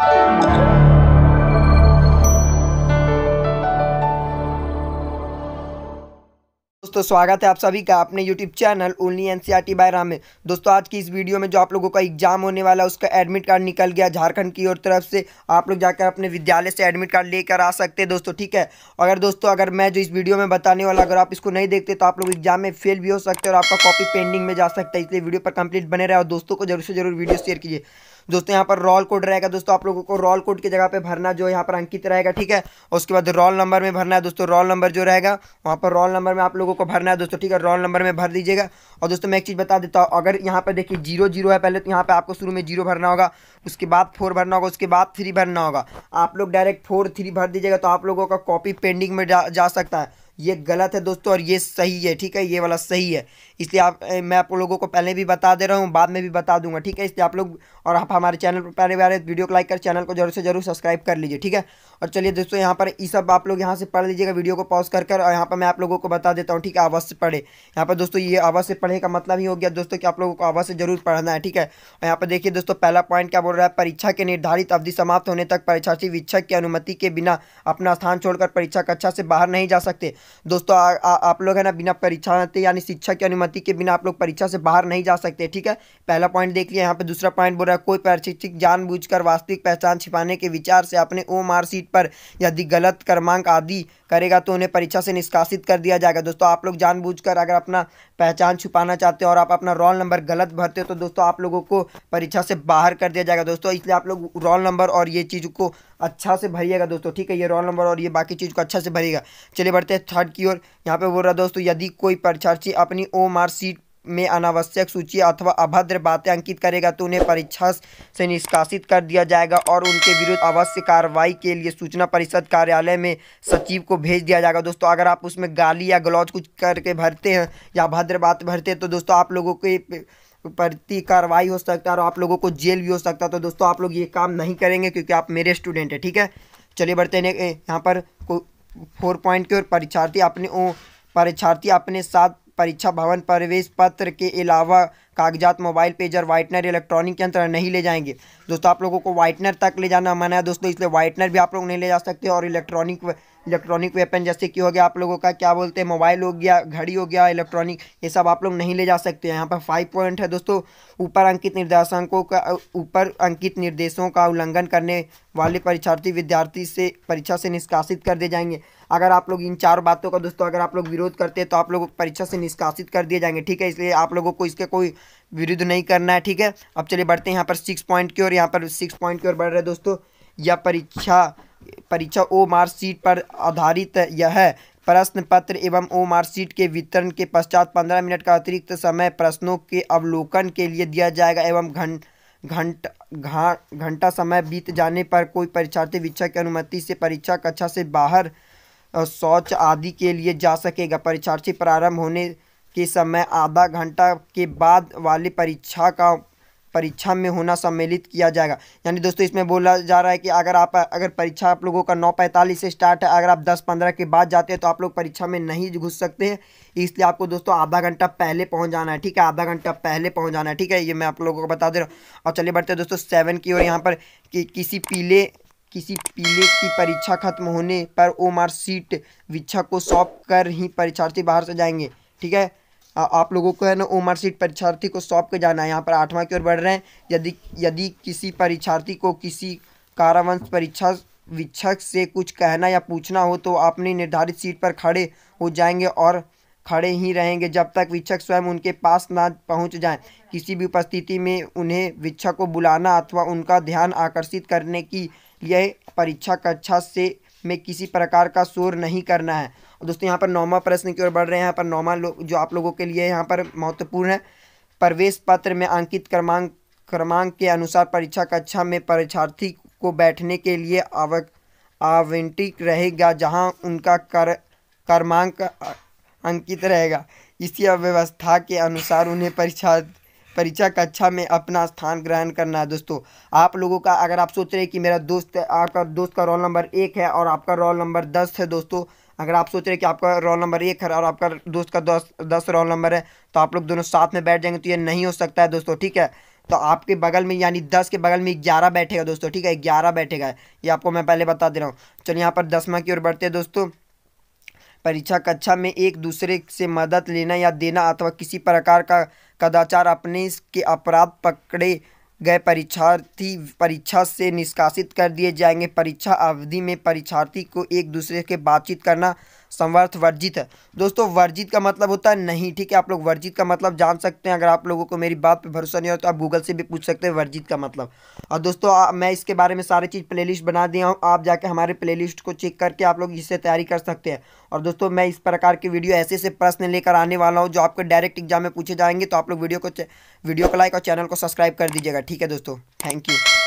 you दोस्तों स्वागत है आप सभी का अपने YouTube channel only N C by में दोस्तों आज की इस वीडियो में जो आप लोगों का एग्जाम होने वाला उसका एडमिट कार्ड निकल गया झारखंड की ओर तरफ से आप लोग जाकर अपने विद्यालय से एडमिट कार्ड लेकर आ सकते हैं दोस्तों ठीक है अगर दोस्तों अगर मैं जो इस वीडियो में बताने वाला अगर आप इसको नहीं देखते तो आप लोग एग्जाम में फेल भी हो सकते और आपका कॉपी पेंडिंग में जा सकता है इसलिए वीडियो पर कंप्लीट बने रहे और दोस्तों को जरूर से जरूर वीडियो शेयर कीजिए दोस्तों यहाँ पर रोल कोड रहेगा दोस्तों आप लोगों को रोल कोड की जगह पे भरना जो यहाँ पर अंकित रहेगा ठीक है उसके बाद रोल नंबर में भरना है दोस्तों रोल नंबर जो रहेगा वहाँ पर रोल नंबर में आप लोगों को आपको भरना है दोस्तों ठीक है रोल नंबर में भर दीजिएगा और दोस्तों मैं एक चीज़ बता देता हूँ अगर यहाँ पर देखिए जीरो जीरो है पहले तो यहाँ पर आपको शुरू में जीरो भरना होगा उसके बाद फोर भरना होगा उसके बाद थ्री भरना होगा आप लोग डायरेक्ट फोर थ्री भर दीजिएगा तो आप लोगों का कॉपी पेंडिंग में जा सकता है ये गलत है दोस्तों और ये सही है ठीक है ये वाला सही है इसलिए आप मैं आप लोगों को पहले भी बता दे रहा हूँ बाद में भी बता दूंगा ठीक है इसलिए आप लोग और आप हमारे चैनल पर पहले बार तो वीडियो को लाइक कर चैनल को जरूर से जरूर सब्सक्राइब कर लीजिए ठीक है और चलिए दोस्तों यहाँ पर ये सब आप लोग यहाँ से पढ़ लीजिएगा वीडियो को पॉज कर कर और यहाँ पर मैं आप लोगों को बता देता हूँ ठीक है अवश्य पढ़े यहाँ पर दोस्तों ये अवश्य पढ़े पढ़ने का मतलब ही हो गया दोस्तों कि आप लोगों को अवश्य जरूर पढ़ना है ठीक है और यहाँ पर देखिए दोस्तों पहला पॉइंट क्या बोल रहा है परीक्षा के निर्धारित अवधि समाप्त होने तक परीक्षार्थी वीक्षक की अनुमति के बिना अपना स्थान छोड़कर परीक्षा कक्षा से बाहर नहीं जा सकते दोस्तों आ, आ, आप लोग है ना बिना परीक्षा यानी शिक्षा की अनुमति के बिना आप लोग परीक्षा से बाहर नहीं जा सकते ठीक है पहला पॉइंट देख लिया यहाँ पे दूसरा पॉइंट बोल रहा है कोई प्रशिक्षित जानबूझकर वास्तविक पहचान छिपाने के विचार से अपने ओ मार्कशीट पर यदि गलत क्रमांक आदि करेगा तो उन्हें परीक्षा से निष्कासित कर दिया जाएगा दोस्तों आप लोग जानबूझकर अगर अपना पहचान छुपाना चाहते हो और आप अपना रोल नंबर गलत भरते हो तो दोस्तों आप लोगों को परीक्षा से बाहर कर दिया जाएगा दोस्तों इसलिए आप लोग रोल नंबर और ये चीज़ को अच्छा से भरिएगा दोस्तों ठीक है ये रोल नंबर और ये बाकी चीज़ को अच्छा से भरिएगा चलिए बढ़ते हैं थर्ड की ओर यहाँ पे बोल रहा दोस्तों यदि कोई परीक्षार्थी अपनी ओ मार्कशीट सीट में अनावश्यक सूची अथवा अभद्र बातें अंकित करेगा तो उन्हें परीक्षा से निष्कासित कर दिया जाएगा और उनके विरुद्ध अवश्य कार्रवाई के लिए सूचना परिषद कार्यालय में सचिव को भेज दिया जाएगा दोस्तों अगर आप उसमें गाली या ग्लौज कुछ करके भरते हैं या अभद्र बात भरते हैं तो दोस्तों आप लोगों के प्रति कार्रवाई हो सकता है और आप लोगों को जेल भी हो सकता है तो दोस्तों आप लोग ये काम नहीं करेंगे क्योंकि आप मेरे स्टूडेंट हैं ठीक है चलिए बढ़ते हैं यहाँ पर फोर पॉइंट के और परीक्षार्थी अपने परीक्षार्थी अपने साथ परीक्षा भवन प्रवेश पत्र के अलावा कागजात मोबाइल पेजर वाइटनर इलेक्ट्रॉनिक यंत्र नहीं ले जाएंगे दोस्तों आप लोगों को वाइटनर तक ले जाना मना है दोस्तों इसलिए वाइटनर भी आप लोग नहीं ले जा सकते और इलेक्ट्रॉनिक इलेक्ट्रॉनिक वेपन जैसे कि हो गया आप लोगों का क्या बोलते हैं मोबाइल हो गया घड़ी हो गया इलेक्ट्रॉनिक ये सब आप लोग नहीं ले जा सकते यहाँ पर फाइव पॉइंट है दोस्तों ऊपर अंकित निर्देशांकों का ऊपर अंकित निर्देशों का उल्लंघन करने वाले परीक्षार्थी विद्यार्थी से परीक्षा से निष्कासित कर दिए जाएंगे अगर आप लोग इन चार बातों का दोस्तों अगर आप लोग विरोध करते हैं तो आप लोग परीक्षा से निष्कासित कर दिए जाएंगे ठीक है इसलिए आप लोगों को इसके कोई विरुद्ध नहीं करना है ठीक है अब चलिए बढ़ते हैं यहाँ पर सिक्स पॉइंट की ओर यहाँ पर सिक्स पॉइंट की ओर बढ़ रहे दोस्तों यह परीक्षा परीक्षा ओ मार्कशीट पर आधारित यह प्रश्न पत्र एवं ओ मार्कशीट के वितरण के पश्चात पंद्रह मिनट का अतिरिक्त समय प्रश्नों के अवलोकन के लिए दिया जाएगा एवं घं घंटा घा घंटा समय बीत जाने पर कोई परीक्षार्थी विक्षा की अनुमति से परीक्षा कक्षा से बाहर शौच आदि के लिए जा सकेगा परीक्षार्थी प्रारंभ होने के समय आधा घंटा के बाद वाली परीक्षा का परीक्षा में होना सम्मिलित किया जाएगा यानी दोस्तों इसमें बोला जा रहा है कि अगर आप अगर परीक्षा आप लोगों का नौ पैंतालीस से स्टार्ट है अगर आप दस पंद्रह के बाद जाते हैं तो आप लोग परीक्षा में नहीं घुस सकते हैं इसलिए आपको दोस्तों आधा घंटा पहले पहुँच जाना है ठीक है आधा घंटा पहले पहुँच जाना है ठीक है ये मैं आप लोगों को बता दे रहा हूँ और चलिए बढ़ते हैं दोस्तों सेवन की ओर यहाँ पर कि किसी पीले किसी पीले की परीक्षा खत्म होने पर ओ मार्कशीट विक्षा को सौंप कर ही परीक्षार्थी बाहर से जाएंगे ठीक है आप लोगों को है ना उम्र सीट परीक्षार्थी को सौंप के जाना है यहाँ पर आठवां की ओर बढ़ रहे हैं यदि यदि किसी परीक्षार्थी को किसी कारावंश परीक्षा वीक्षक से कुछ कहना या पूछना हो तो आपने निर्धारित सीट पर खड़े हो जाएंगे और खड़े ही रहेंगे जब तक वीक्षक स्वयं उनके पास ना पहुंच जाए किसी भी उपस्थिति में उन्हें वीक्षक को बुलाना अथवा उनका ध्यान आकर्षित करने की यह परीक्षा कक्षा से में किसी प्रकार का शोर नहीं करना है दोस्तों यहाँ पर नौमा प्रश्न की ओर बढ़ रहे हैं यहाँ पर नौमा जो आप लोगों के लिए यहाँ पर महत्वपूर्ण है प्रवेश पत्र में अंकित क्रमांक क्रमांक के अनुसार परीक्षा कक्षा में परीक्षार्थी को बैठने के लिए आव आवंटित रहेगा जहाँ उनका कर क्रमांक अंकित रहेगा इसी अव्यवस्था के अनुसार उन्हें परीक्षा परीक्षा कक्षा में अपना स्थान ग्रहण करना है दोस्तों आप लोगों का अगर आप सोच रहे हैं कि मेरा दोस्त आपका दोस्त का रोल नंबर एक है और आपका रोल नंबर दस है दोस्तों अगर आप सोच रहे कि आपका रोल नंबर एक है और आपका दोस्त का दस दस रोल नंबर है तो आप लोग दोनों साथ में बैठ जाएंगे तो ये नहीं हो सकता है दोस्तों ठीक है तो आपके बगल में यानी दस के बगल में ग्यारह बैठेगा दोस्तों ठीक है ग्यारह बैठेगा ये आपको मैं पहले बता दे रहा हूँ चलो यहाँ पर दसवा की ओर बढ़ते हैं दोस्तों परीक्षा कक्षा में एक दूसरे से मदद लेना या देना अथवा किसी प्रकार का कदाचार अपने के अपराध पकड़े गए परीक्षार्थी परीक्षा से निष्कासित कर दिए जाएंगे परीक्षा अवधि में परीक्षार्थी को एक दूसरे से बातचीत करना समवर्थ वर्जित है दोस्तों वर्जित का मतलब होता है नहीं ठीक है आप लोग वर्जित का मतलब जान सकते हैं अगर आप लोगों को मेरी बात पे भरोसा नहीं हो तो आप गूगल से भी पूछ सकते हैं वर्जित का मतलब और दोस्तों आ, मैं इसके बारे में सारी चीज़ प्लेलिस्ट बना दिया हूँ आप जाके हमारे प्ले को चेक करके आप लोग इससे तैयारी कर सकते हैं और दोस्तों मैं इस प्रकार की वीडियो ऐसे ऐसे प्रश्न लेकर आने वाला हूँ जो आपको डायरेक्ट एग्जाम में पूछे जाएंगे तो आप लोग वीडियो को वीडियो को लाइक और चैनल को सब्सक्राइब कर दीजिएगा ठीक है दोस्तों थैंक यू